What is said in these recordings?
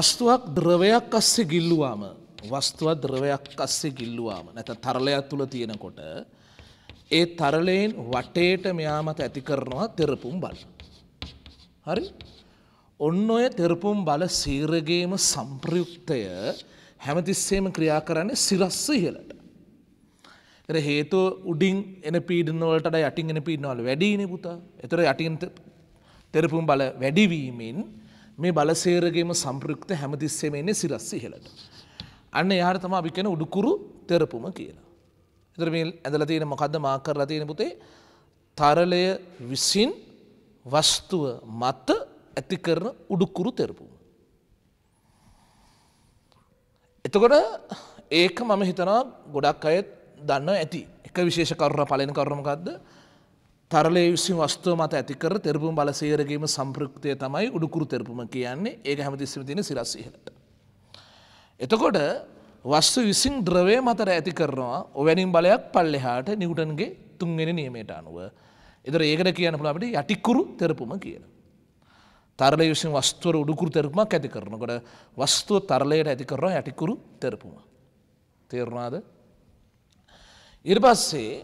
වස්තුවක් ද්‍රවයක් අස්සේ ගිල්ලුවාම වස්තුවත් ද්‍රවයක් අස්සේ ගිල්ලුවාම නැත තරලයක් තුළ තියෙනකොට ඒ තරලයෙන් වටේට මෙයා මත ඇති කරනවා තෙරපුම් බල. හරි ඔන්න ඔය තෙරපුම් බල සීරගේම සම්ප්‍රයුක්තය හැමතිස්සේම ක්‍රියා කරන්නේ සිරස්ස ඉහලට. එර හේතු උඩින් එන පීඩනවලට යටින් එන පීඩනවල වැඩීන පුතා එතර යටින් තෙරපුම් බල වැඩිවීමෙන් මේ බලසේරගේම සම්පෘක්ත හැමතිස්සේම එන්නේ සිරස්සි හෙලට. අන්න යාර තම අපි කෙන උඩුකුරු තෙරපුම කියලා. එතර මේ ඇඳල තියෙන මොකක්ද මාකරලා තියෙන පුතේ තරලය විසින් වස්තුව මත ඇති කරන උඩුකුරු තෙරපුම. එතකොට ඒක මම හිතනවා ගොඩක් අයත් දන්න ඇති එක විශේෂ කරුණ පලන කරුණමකක්ද තරලය විසින් වස්තුව මත ඇතිකර තෙරපුම් බල සේරගීම සම්පෘක්තිය තමයි උඩුකුරු තෙරපුම කියන්නේ ඒක හැමතිස්සම තියෙන සිරස්සිහලට. එතකොට වස්තු විසින් ද්‍රවය මතර ඇති කරනවා ඔවැනින් බලයක් පල්ලෙහාට නිවටන්ගේ තුන්ගෙන නියමයට අනුව. එදර ඒකට කියන පුළට යටිකුරු තෙරපුම කියන. තරල විසින් වස්තුවර උඩුකුරු තෙරපුමක් ඇති කරනකොට වස්තුව තරලයට ඇති කරනවා යටිකුරු තෙරපුම. තේරුණාද. ඉර් පස්සේ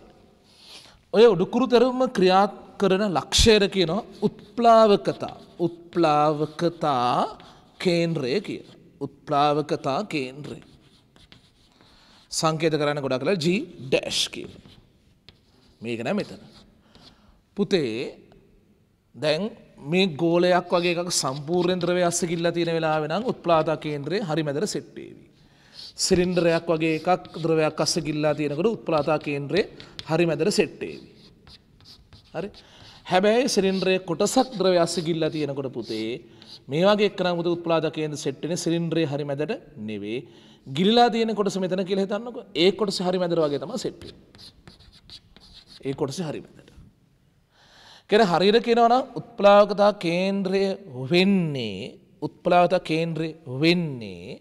ඔය උඩුකුරුතරම ක්‍රියාත් කරන ලක්ෂයට කියනවා උත්ප්ලාවකතා උත්ප්ලාවකතා කේන්ද්‍රය කියන. උත්ප්ලාවකතා කේන්ද්‍රය. සංකේත කරන්න ගොඩා කළ ජී ඩැෂ් කියන. මේක නෑ මෙතන. පුතේ දැන් මේ ගෝලයක් වගේ එකක් සම්පූර්ණ ද්‍රවය අස්සකිල්ලා තියෙන වෙලාවෙ නම් උත්ප්ලාවතා කේන්ද්‍රය හරි මැදට සෙට් වෙවි. සිලින්ඩරයක් වගේ එකක් ද්‍රවයක් අස්සකිල්ලා තියෙනකොට උත්ප්ලාවතා කේන්ද්‍රය හරි මැදර සෙට්ටේවි. හරි හැබැයි සිරින්ද්‍රයේ කොටසක් ද්‍රව අසගිල්ලා තියෙනකොට පුතේ මේ වගේ එක්කන මුද උත්පලාදකයෙන් සෙට්ටෙන සිරින්ද්‍රයේ හරි මැදට නෙවේ ගිලිලා තියෙන කොටස මෙතන කියලා හිතන්නකො ඒ කොටස හරි මැදට වගේ තමයි සෙට් ඒ කොටස හරි මැදට. කෙර හරියට කියනවා නම් උත්පලාවකතා කේන්ද්‍රය වෙන්නේ උත්පලාවකතා කේන්ද්‍රය වෙන්නේ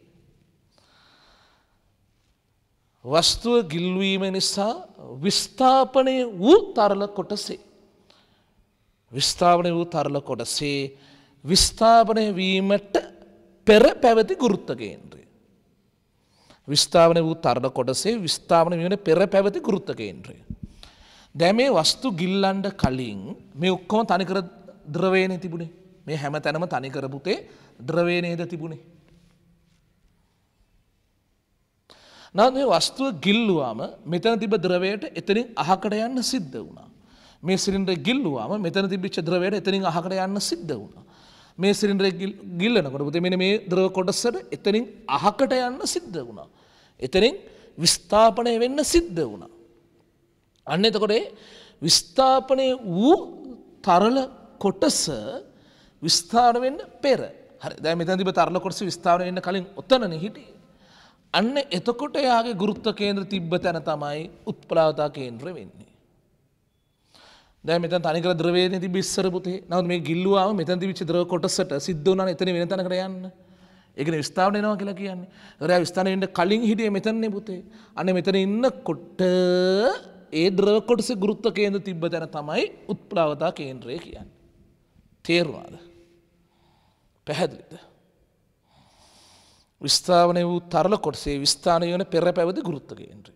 වස්තුව ගිල්වීම නිසා විස්ථාපනය වූ තරල කොටසේ. විස්ථාපනය වූ තරල කොටසේ විස්ථාපනය වීමට පෙර පැවති ගුරුත්තකේන්ද්‍රය. විස්ථාපනය වූ තරල කොටසේ විස්ථාපන වීමට පෙර පැවති ගුරුත්තකේන්ද්‍රය. දැමේ වස්තු ගිල්ලන්ඩ කලින් මේ ඔක්කොම තනිකර ද්‍රවේණය තිබුණේ මේ හැම තැනම තනිකරපුතේ ද්‍රවේණයද තිබුණේ. නමුත් මේ වස්තුව ගිල්ලුවාම මෙතන තිබ්බ ද්‍රවයට එතනින් අහකට යන්න සිද්ධ වුණා. මේ සිලින්ඩරය ගිල්ලුවාම මෙතන තිබිච්ච ද්‍රවයට එතනින් අහකට යන්න සිද්ධ වුණා. මේ සිලින්ඩරය ගිල්ලනකොට පුතේ මෙන්න මේ ද්‍රව කොටසට එතනින් අහකට යන්න සිද්ධ වුණා. එතනින් විස්ථාපනය වෙන්න සිද්ධ වුණා. අන්න එතකොට විස්ථාපනය වූ තරල කොටස විස්ථාර වෙන්න පෙර. හරි දැන් මෙතන තිබ්බ තරල කොටස විස්ථාර වෙන්න කලින් ඔතනනේ හිටියේ. අන්න එතකොට එයාගේ ගුරුත්ත කේන්ද්‍ර තිබ්බ තැන තමයි උත්පලාවතා කේන්ද්‍ර වෙන්නේ. දැන් මෙතන තනිකර ද්‍රවයේනේ තිබි ඉස්සර පුතේ. නමුත් මේ ගිල්ලුවාම මෙතන තිබිච්ච ද්‍රව කොටසට සිද්ධ වුණා එතන වෙන තැනකට යන්න. ඒකනේ විස්ථාපන වෙනවා කියලා කියන්නේ. ඒරයා විස්ථාපන වෙන්න කලින් හිටියේ මෙතනනේ පුතේ. අන්න මෙතන ඉන්නකොට ඒ ද්‍රව කොටසේ ගුරුත්ව කේන්ද්‍ර තිබ්බ තැන තමයි උත්පලාවතා කේන්ද්‍රය කියන්නේ. තේරුණාද? පැහැදිලිද? විස්ථාවනය වූ තරල කොටසේ විස්ථානය වන පෙර පැවති ගෘත්තකෙන්ට.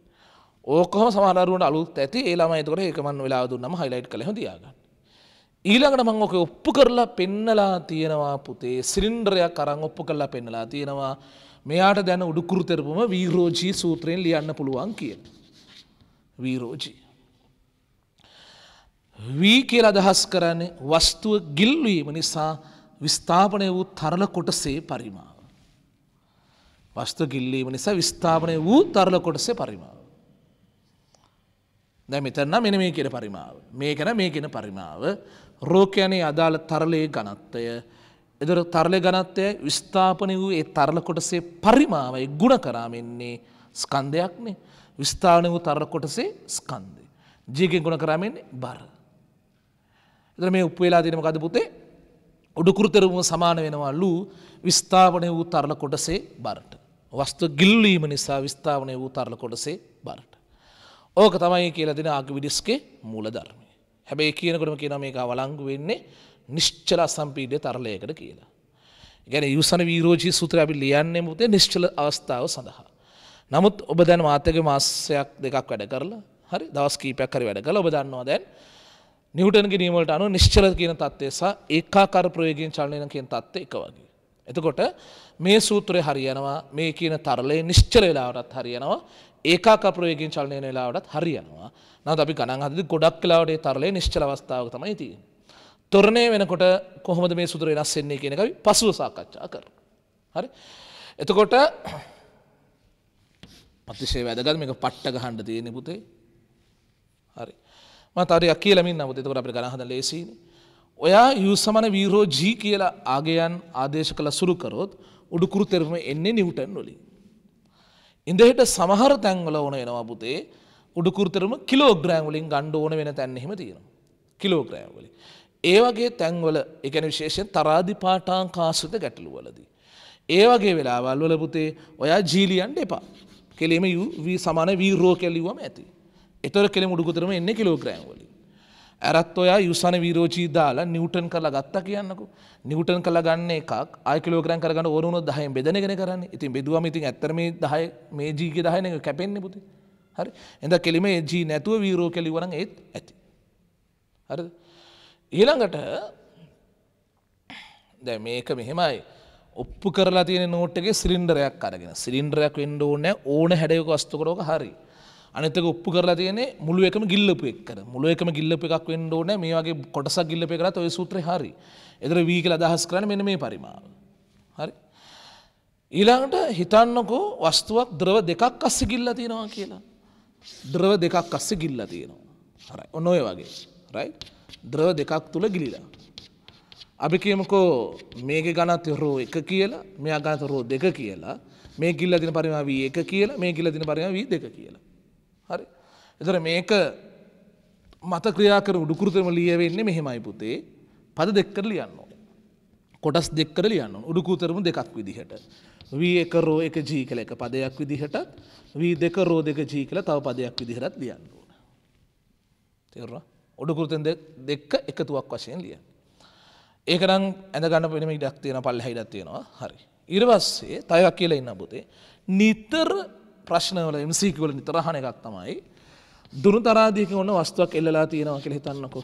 ඕකහම සමාරුවට අලුත් ඇති ඒලාම එතකට ඒකමන් වෙලා දුන්නම හයිලයිට් කළ හොදයාගන්න. ඊළඟට මං ඕක ඔප්පු කරලා පෙන්නලා තියෙනවා පුතේ සිලින්ඩරයක් අරන් ඔප්පු කරලා පෙන්නලා තියෙනවා මෙයාට දැන උඩුකුරුතරපුම වීරෝජී සූත්‍රයෙන් ලියන්න පුළුවන් කියට. වීරෝජී. වී කියල අදහස් කරන්නේ වස්තුව ගිල්වීම නිසා විස්ථාපනය වූ තරල කොටසේ පරිමා. වස්තු කිල්ලීම නිසා විස්ථාපනය වූ තරල කොටසේ පරිමාව. දැ මෙතන්න මෙන මේ කියෙන පරිමාව. මේකන මේකෙන පරිමාව රෝකයනේ අදාළ තරලයේ ගනත්වය එදර තරලය ගනත්වය විස්ථාපනය වූ ඒ තරල කොටසේ පරිමාවයි ගුණ කරාමෙන්නේ ස්කන්ධයක්නේ විස්ථාන වූ තරල කොටසේ ස්කන්දය. ජීගෙන් ගුණ කරාමෙන්නේ බර. එදර මේ උපවෙලා තිනම කද පුතේ උඩුකුරතරුම සමාන වෙනවල්ලු විස්ථාපනය වූ තරල කොටසේ බරට. වස්තු ගිල්ලීම නිසා විස්ථාවනය වූ තරල කොටසේ බරට. ඕක තමයි කියලා දෙෙන ආග විඩිස්ගේ මූලධර්මය. හැබැයි කියනකොටම කියන මේක වලංගු වෙන්නේ නිශ්චල සම්පීඩය තරලයකට කියලා. ගැන යුසන වීරෝජී සුත්‍ර අපි ලියන්නේ මුතේ නිශ්චල අවස්ථාව සඳහා. නමුත් ඔබ දැන් මාතක මාසයක් දෙකක් වැඩ කරලා හරි දවස් කීපයක් හරි වැඩ කළ ඔබ දන්නවා දැන් නිවටන් ගැනීමට අනු නිශ්චල කියන තත්වේසා ඒකාකර ප්‍රයෝගයෙන් චලනයන කියන තත්ව එක වගේ. එතකොට මේ සූත්‍රය හරියනවා මේ කියන තරලේ නිශ්චල වෙලාවටත් හරියනවා ඒකාක ප්‍රයෝගින් චලනය වෙලාවටත් හරියනවා. නැත්නම් අපි ගණන් හදද්දි ගොඩක් වෙලාවට ඒ තරලේ නිශ්චල අවස්ථාවක තමයි තියෙන්නේ. තොරණය වෙනකොට කොහොමද මේ සූත්‍ර වෙනස් වෙන්නේ කියන එක අපි පසුව සාකච්ඡා කරමු. හරි? එතකොට අතිශය වැදගත් මේක පට්ට ගහන්න තියෙන්නේ පුතේ. හරි. මම තාරියක් කියලා මින් නමුත් එතකොට අපිට ගණන් හදන්න ලේසියිනේ. ඔයා යු සමන වීරෝ ජී කියලා ආගයන් ආදේශ කළ සුරුකරොත් උඩුකුරු තෙරම එන්නේ නිවටන් වලින්. ඉඳහෙට සමහර තැන්වල ඕන එනවා පුතේ උඩුකුරතරම කිලෝග්‍රෑම් වලින් ගණ්ඩ ඕන වෙන තැන් එහෙම තියෙනවා. කිලෝග්‍රෑම් වලින්. ඒ වගේ තැන්වල එකන විශේෂයෙන් තරාදි පාටාං කාශ්‍රත ගැටලුවලදී. ඒ වගේ වෙලාවල් වල පුතේ ඔයා ජීලියන්ට එපා. කෙලෙම සමාන වීරෝ කෙලිවම ඇති. එතොර කෙළෙ උඩුකුතරම එන්න කිලෝග්‍රෑම් වලින්. ඇරත් ඔයා යුසන වීරෝචී දාලා නිවටන් කරලා ගත්තා කියන්නකු නිවටන් කළ ගන්න එකක් අයකලෝග්‍රන් කරගන්න ඕරුණු දහයෙන් බෙදනගෙන කරන්න ඉතින් බෙදවාම ඉතින් ඇත්තර මේ දහය මේ ජීගේ දහයන එක කැපෙන්නේ පුති හරි එඳ කෙලිමේ ජී නැතුව වීරෝ කෙලිවරන් ඒත් ඇති හරි ඊළඟට දැ මේක මෙහෙමයි ඔප්පු කරලා තියෙන නෝට්ගේ සිලින්ඩරයක් අරගෙන සිලින්ඩරයක් වෙන්ඩ ඕනෑ ඕන හැඩයක වස්තුකරෝක හරි අනතක උප්පු කරලා තියනෙ මුළු එකම ගිල්ලපු එක්කර මුළු එකම ගිල්ලප එකක් වෙන්න ඕන මේ වගේ කොටසක් ගිල්ලප කරත් ඔය සූත්‍ර හරි එදර වී කියල අදහස් කරන මෙන මේ පරිමාව හරි ඊළඟට හිතන්නකෝ වස්තුවක් ද්‍රව දෙකක් අස්ස ගිල්ල තියෙනවා කියලා ද්‍රව දෙකක් අස්ස ගිල්ල තියෙනවා හරයි ඔන්නොය වගේ රයි ද්‍රව දෙකක් තුළ ගිලිලා අපි කියමකෝ මේක ගණත් රෝ එක කියලා මෙයා ගණත රෝ දෙක කියලා මේ ගිල්ල දින පරිමාවී එක කියලා මේ ගිල්ල දින පරිමාවී දෙක කියලා හරි එතර මේක මත ක්‍රියාකර උඩුකෘතම ලියවෙන්නේ මෙහෙමයි පුතේ පද දෙක්කර ලියන්න කොටස් දෙක්කර ලියන්න උඩුකූතරම දෙකක් විදිහට වී එක රෝ එක ජී කළ එක පදයක් විදිහටත් වී දෙක රෝ දෙක ජී කළ තව පදයක් විදිහරත් ලියන්න ඕන තෙර ඔඩුකෘතෙන් දෙක්ක එකතුවක් වශයෙන් ලිය ඒකනම් ඇඳ ගන්න පෙනම ඉඩක් තියෙන පල්ල හිඩත් තියෙනවා හරි ඉරවස්සේ තයක් කියලා ඉන්න පුතේ නිතර ප්‍රශ්නවල එම්සීකවල නිතරහණ එකක් තමයි. දුරු තරාදීක ඔන්න වස්තුවක් එල්ලලා තියෙනවා කියලා හිතන්නකෝ.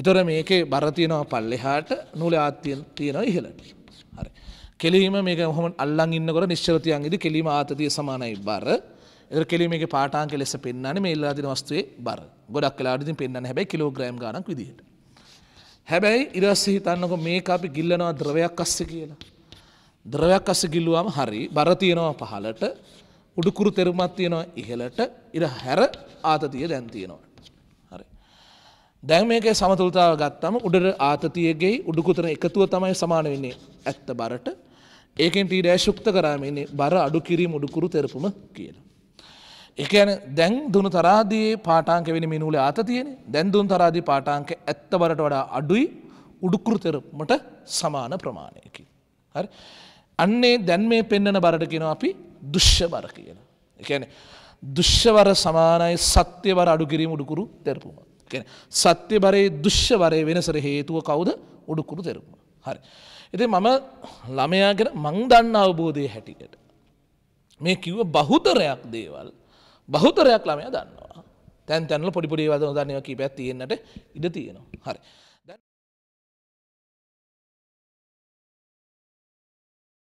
එතොර මේකේ බර තියෙනවා පල්ලෙහාට නූල ආත්තියෙන් තියෙනවා ඉහළට. හරි. කෙලීම මේක හොම අල්ලන් ඉන්නකොට නිශ්චලතියන්ගෙදි කෙලීම ආතතිය සමානයි බර. ඒතර කෙලීම මේකේ පාටාංක ලෙස පෙන්වන්නේ මේ ඉල්ලලා තියෙන වස්තුවේ බර. ගොඩක් වෙලාවට ඉතින් පෙන්වන්නේ හැබැයි කිලෝග්‍රෑම් ගණක් විදිහට. හැබැයි ඊට පස්සේ හිතන්නකෝ මේක අපි ගිල්ලනවා ද්‍රවයක් අස්සේ කියලා. ද්‍රවයක් අසගිල්ලුවම හරි බර තියෙනවා පහලට උඩුකුරු තෙරුමත් තියෙනවා ඉහලට ඉර හැර ආතතිය දැන් තියෙනවා. හරි. දැන් මේකේ සමතුලිතාව ගත්තම උඩර ආතතියගේ උඩුකුතර එකතුව තමයි සමාන වෙන්නේ ඇත්ත බරට. ඒකෙන් ටී ඩෑෂ් යුක්ත කරාම ඉන්නේ බර අඩු කිරීම උඩුකුරු තෙරපුම කියලා. ඒ කියන්නේ දැන් දුණු තරාදී පාටාංක වෙන මිනුලේ ආතතියනේ. දැන් දුණු තරාදී පාටාංක ඇත්ත බරට වඩා අඩුයි උඩුකුරු තෙරපුමට සමාන ප්‍රමාණයකින්. හරි. අන්නේ දැන් මේ පෙන්නන බරට කියෙන අපි දුෂ්‍ය බර කියලා. එකන දුෂ්‍යවර සමානයි සත්‍යවර අඩු කිරීම උඩුකුරු තෙරපුම. සත්‍ය බරේ දුෂ්‍යවරය වෙනසර හේතුව කවුද උඩුකුරු තෙරපුම. හරි. එති මම ළමයාගෙන මං දන්න අවබෝධය හැටිකට. මේ කිව්ව බහුතරයක් දේවල් බහුතරයක් ළමය දන්නවා තැන් තැන්ල පොඩිපොඩි වද දන්නව කී පැත් තියෙන්නට ඉඩ තියෙනවා හරි.